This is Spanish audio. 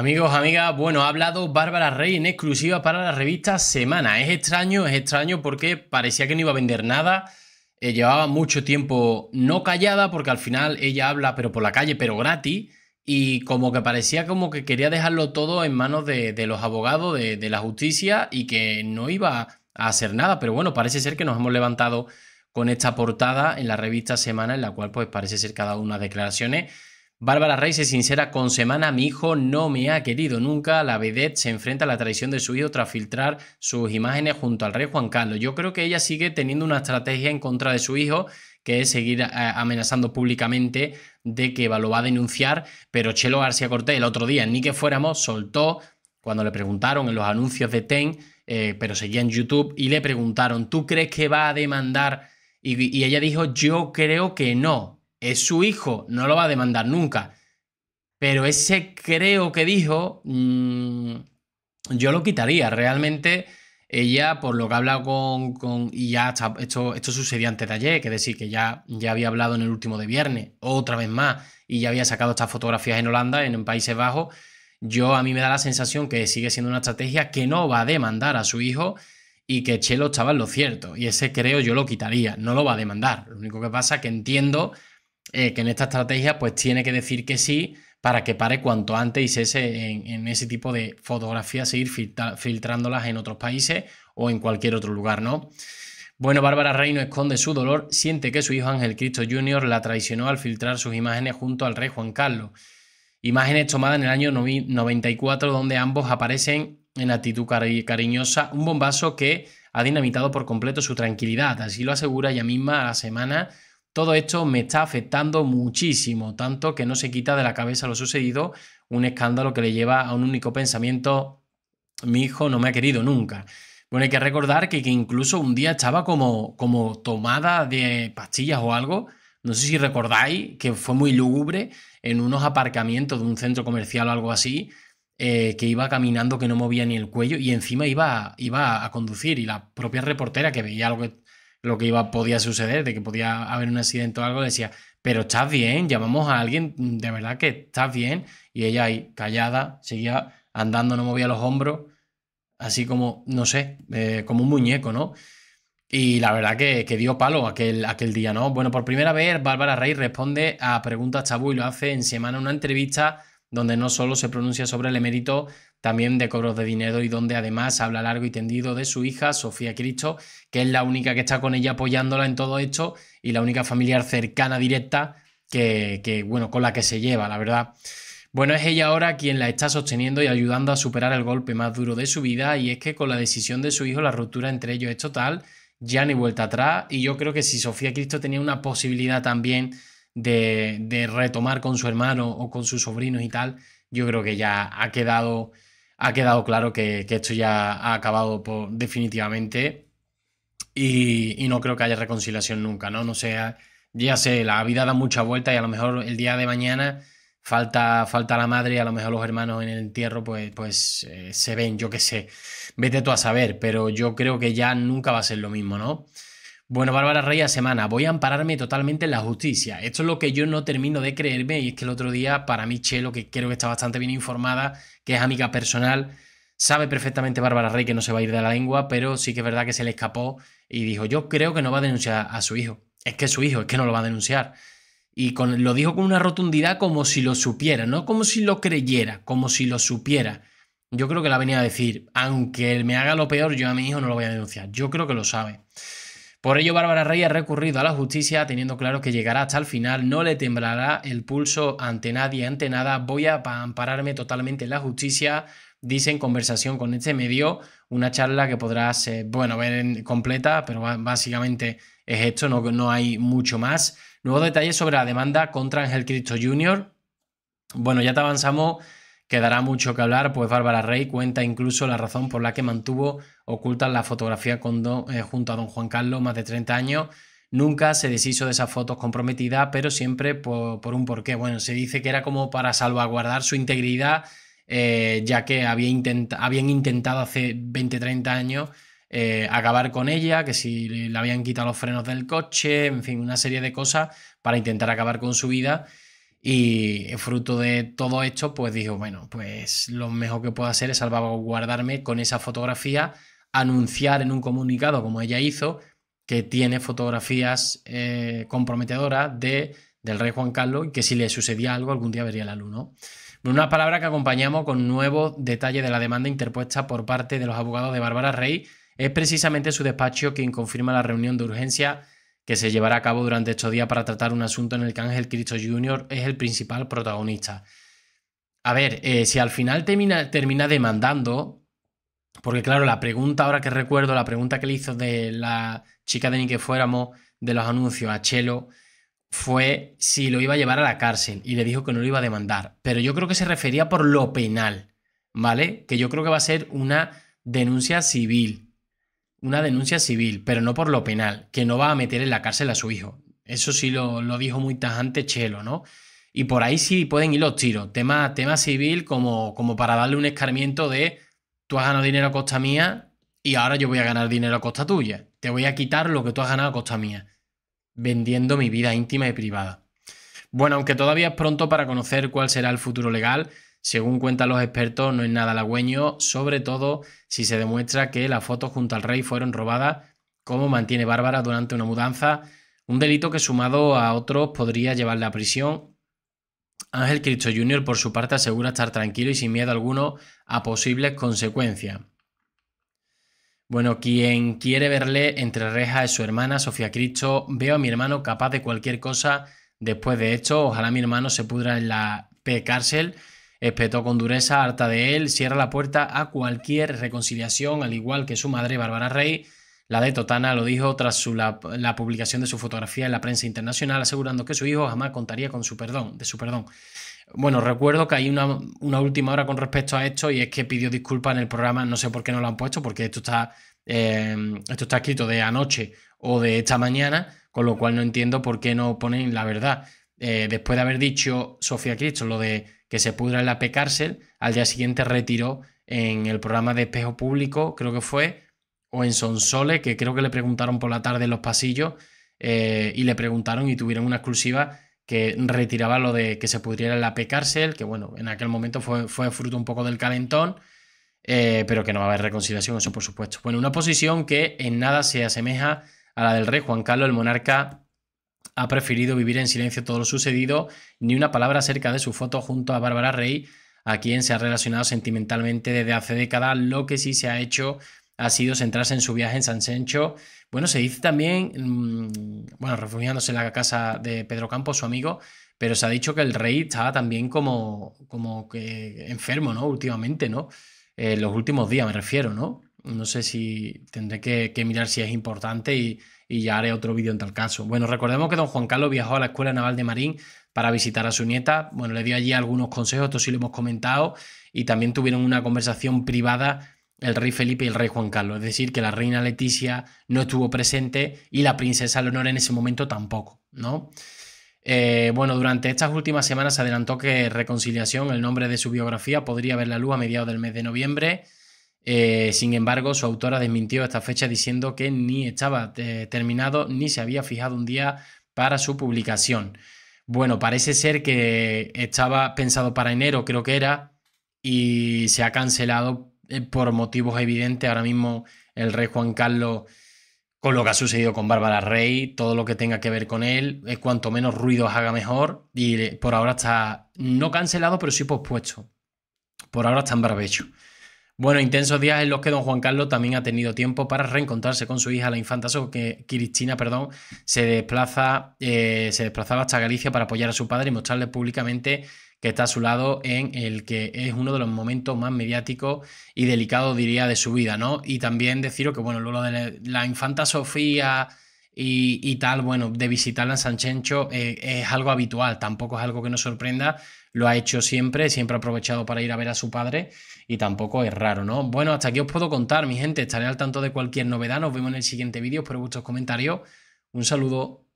Amigos, amigas, bueno, ha hablado Bárbara Rey en exclusiva para la revista Semana. Es extraño, es extraño porque parecía que no iba a vender nada. Eh, llevaba mucho tiempo no callada porque al final ella habla pero por la calle, pero gratis. Y como que parecía como que quería dejarlo todo en manos de, los abogados, de, la justicia y que no iba a hacer nada. Pero bueno, parece ser que nos hemos levantado con esta portada en la revista Semana en la cual pues parece ser cada una de unas declaraciones Bárbara Rey es sincera con Semana, mi hijo no me ha querido nunca, la vedette se enfrenta a la traición de su hijo tras filtrar sus imágenes junto al rey Juan Carlos. Yo creo que ella sigue teniendo una estrategia en contra de su hijo, que es seguir eh, amenazando públicamente de que lo va a denunciar, pero Chelo García Cortés el otro día, ni que fuéramos, soltó cuando le preguntaron en los anuncios de Ten, eh, pero seguía en YouTube, y le preguntaron, ¿tú crees que va a demandar? y ella dijo, yo creo que no, es su hijo, no lo va a demandar nunca. Pero ese creo que dijo, mm, yo lo quitaría. Realmente ella, por lo que ha hablado con... y ya esto, esto sucedió antes de ayer, que decir, que ya, ya había hablado en el último de viernes, otra vez más, y ya había sacado estas fotografías en Holanda, en, en Países Bajos. Yo a mí me da la sensación que sigue siendo una estrategia que no va a demandar a su hijo y que Chelo estaba en lo cierto. Y ese creo yo lo quitaría, no lo va a demandar. Lo único que pasa es que entiendo eh, que en esta estrategia pues tiene que decir que sí para que pare cuanto antes y cese en, ese tipo de fotografías, seguir filtrándolas en otros países o en cualquier otro lugar, ¿no? Bueno, Bárbara Reino esconde su dolor, siente que su hijo Ángel Cristo Jr. la traicionó al filtrar sus imágenes junto al rey Juan Carlos. Imágenes tomadas en el año 94 donde ambos aparecen en actitud cariñosa, un bombazo que ha dinamitado por completo su tranquilidad, así lo asegura ella misma a la semana todo esto me está afectando muchísimo, tanto que no se quita de la cabeza lo sucedido, un escándalo que le lleva a un único pensamiento, mi hijo no me ha querido nunca. Bueno, hay que recordar que, incluso un día estaba como, como tomada de pastillas o algo, no sé si recordáis, que fue muy lúgubre en unos aparcamientos de un centro comercial o algo así, eh, que iba caminando, que no movía ni el cuello y encima iba, iba a conducir y la propia reportera que veía algo lo que iba, podía suceder, de que podía haber un accidente o algo, decía, pero estás bien, llamamos a alguien, de verdad que estás bien. Y ella ahí, callada, seguía andando, no movía los hombros, así como, no sé, eh, como un muñeco, ¿no? Y la verdad que, dio palo aquel, aquel día, ¿no? Bueno, por primera vez, Bárbara Rey responde a preguntas tabú y lo hace en semana una entrevista donde no solo se pronuncia sobre el emérito también de cobros de dinero y donde además habla largo y tendido de su hija, Sofía Cristo, que es la única que está con ella apoyándola en todo esto y la única familiar cercana, directa, que, bueno, con la que se lleva, la verdad. Bueno, es ella ahora quien la está sosteniendo y ayudando a superar el golpe más duro de su vida y es que con la decisión de su hijo la ruptura entre ellos es total, ya ni vuelta atrás y yo creo que si Sofía Cristo tenía una posibilidad también de, de retomar con su hermano o con sus sobrinos y tal, yo creo que ya ha quedado ha quedado claro que, esto ya ha acabado por, definitivamente y, no creo que haya reconciliación nunca, ¿no? No sea, ya sé, la vida da mucha vuelta y a lo mejor el día de mañana falta, falta la madre y a lo mejor los hermanos en el entierro pues, pues eh, se ven, yo qué sé, vete tú a saber, pero yo creo que ya nunca va a ser lo mismo, ¿no? Bueno, Bárbara a Semana, voy a ampararme totalmente en la justicia. Esto es lo que yo no termino de creerme y es que el otro día, para mí, Chelo, que creo que está bastante bien informada, que es amiga personal, sabe perfectamente Bárbara Rey que no se va a ir de la lengua, pero sí que es verdad que se le escapó y dijo, yo creo que no va a denunciar a su hijo. Es que su hijo, es que no lo va a denunciar. Y con, lo dijo con una rotundidad como si lo supiera, no como si lo creyera, como si lo supiera. Yo creo que la venía a decir, aunque él me haga lo peor, yo a mi hijo no lo voy a denunciar. Yo creo que lo sabe. Por ello, Bárbara Rey ha recurrido a la justicia teniendo claro que llegará hasta el final, no le temblará el pulso ante nadie, ante nada, voy a ampararme totalmente en la justicia, dice en conversación con este medio, una charla que podrás, bueno, ver en completa, pero básicamente es esto, no, no hay mucho más. Nuevos detalles sobre la demanda contra Ángel Cristo Jr. Bueno, ya te avanzamos Quedará mucho que hablar, pues Bárbara Rey cuenta incluso la razón por la que mantuvo oculta la fotografía con eh, junto a don Juan Carlos más de 30 años. Nunca se deshizo de esas fotos comprometidas, pero siempre por, un porqué. Bueno, se dice que era como para salvaguardar su integridad, eh, ya que habían intentado hace 20, 30 años eh, acabar con ella, que si le habían quitado los frenos del coche, en fin, una serie de cosas para intentar acabar con su vida. Y fruto de todo esto, pues dijo bueno, pues lo mejor que puedo hacer es salvaguardarme con esa fotografía, anunciar en un comunicado, como ella hizo, que tiene fotografías eh, comprometedoras de, del rey Juan Carlos y que si le sucedía algo algún día vería la luz, Una palabra que acompañamos con nuevo detalle de la demanda interpuesta por parte de los abogados de Bárbara Rey es precisamente su despacho quien confirma la reunión de urgencia que se llevará a cabo durante estos días para tratar un asunto en el que Ángel Cristo Jr. es el principal protagonista. A ver, eh, si al final termina, termina demandando, porque claro, la pregunta ahora que recuerdo, la pregunta que le hizo de la chica de ni que fuéramos de los anuncios a Chelo fue si lo iba a llevar a la cárcel y le dijo que no lo iba a demandar. Pero yo creo que se refería por lo penal, ¿vale? Que yo creo que va a ser una denuncia civil una denuncia civil, pero no por lo penal, que no va a meter en la cárcel a su hijo. Eso sí lo, dijo muy tajante Chelo, ¿no? Y por ahí sí pueden ir los tiros. Tema, tema civil como, como para darle un escarmiento de tú has ganado dinero a costa mía y ahora yo voy a ganar dinero a costa tuya. Te voy a quitar lo que tú has ganado a costa mía, vendiendo mi vida íntima y privada. Bueno, aunque todavía es pronto para conocer cuál será el futuro legal, según cuentan los expertos, no es nada halagüeño, sobre todo si se demuestra que las fotos junto al rey fueron robadas, como mantiene Bárbara durante una mudanza, un delito que sumado a otros podría llevarle a prisión. Ángel Cristo Jr. por su parte asegura estar tranquilo y sin miedo alguno a posibles consecuencias. Bueno, quien quiere verle entre rejas es su hermana Sofía Cristo. Veo a mi hermano capaz de cualquier cosa después de esto. Ojalá mi hermano se pudra en la P cárcel. Espetó con dureza, harta de él, cierra la puerta a cualquier reconciliación, al igual que su madre, Bárbara Rey. La de Totana lo dijo tras la, publicación de su fotografía en la prensa internacional, asegurando que su hijo jamás contaría con su perdón, de su perdón. Bueno, recuerdo que hay una, una última hora con respecto a esto y es que pidió disculpas en el programa, no sé por qué no lo han puesto, porque esto está, em, esto está escrito de anoche o de esta mañana, con lo cual no entiendo por qué no ponen la verdad. Eh, después de haber dicho Sofía Cristo lo de que se pudra en la P-Cárcel, al día siguiente retiró en el programa de Espejo Público, creo que fue, o en Sonsole, que creo que le preguntaron por la tarde en los pasillos, eh, y le preguntaron y tuvieron una exclusiva que retiraba lo de que se pudriera en la P-Cárcel, que bueno, en aquel momento fue, fue fruto un poco del calentón, eh, pero que no va a haber reconciliación, eso por supuesto. Bueno, una posición que en nada se asemeja a la del rey Juan Carlos, el monarca ha preferido vivir en silencio todo lo sucedido, ni una palabra acerca de su foto junto a Bárbara Rey, a quien se ha relacionado sentimentalmente desde hace décadas. Lo que sí se ha hecho ha sido centrarse en su viaje en San Sencho. Bueno, se dice también, mm, bueno, refugiándose en la casa de Pedro Campos, su amigo, pero se ha dicho que el rey estaba también como, como que enfermo, ¿no? Últimamente, ¿no? en los últimos días me refiero, ¿no? No sé si tendré que mirar si es importante y, y ya haré otro vídeo en tal caso. Bueno, recordemos que don Juan Carlos viajó a la Escuela Naval de Marín para visitar a su nieta. Bueno, le dio allí algunos consejos, esto sí lo hemos comentado, y también tuvieron una conversación privada el rey Felipe y el rey Juan Carlos. Es decir, que la reina Leticia no estuvo presente y la princesa Leonor en ese momento tampoco, ¿no? Eh, bueno, durante estas últimas semanas se adelantó que Reconciliación, el nombre de su biografía, podría ver la luz a mediados del mes de noviembre. Eh, sin embargo, su autora desmintió esta fecha diciendo que ni estaba eh, terminado ni se había fijado un día para su publicación. Bueno, parece ser que estaba pensado para enero, creo que era, y se ha cancelado eh, por motivos evidentes. Ahora mismo el rey Juan Carlos, con lo que ha sucedido con Bárbara Rey, todo lo que tenga que ver con él, es cuanto menos ruidos haga mejor. Y por ahora está no cancelado, pero sí pospuesto. Por ahora está en barbecho. Bueno, intensos días en los que don Juan Carlos también ha tenido tiempo para reencontrarse con su hija, la infanta que Cristina, perdón, se desplaza, eh, se desplazaba hasta Galicia para apoyar a su padre y mostrarle públicamente que está a su lado en el que es uno de los momentos más mediáticos y delicados, diría, de su vida, ¿no? Y también deciros que, bueno, lo de la infanta Sofía y, tal, bueno, de visitarla en Sanchencho eh, es algo habitual, tampoco es algo que nos sorprenda, lo ha hecho siempre, siempre ha aprovechado para ir a ver a su padre y tampoco es raro, ¿no? Bueno, hasta aquí os puedo contar, mi gente, estaré al tanto de cualquier novedad, nos vemos en el siguiente vídeo, espero vuestros comentarios, un saludo.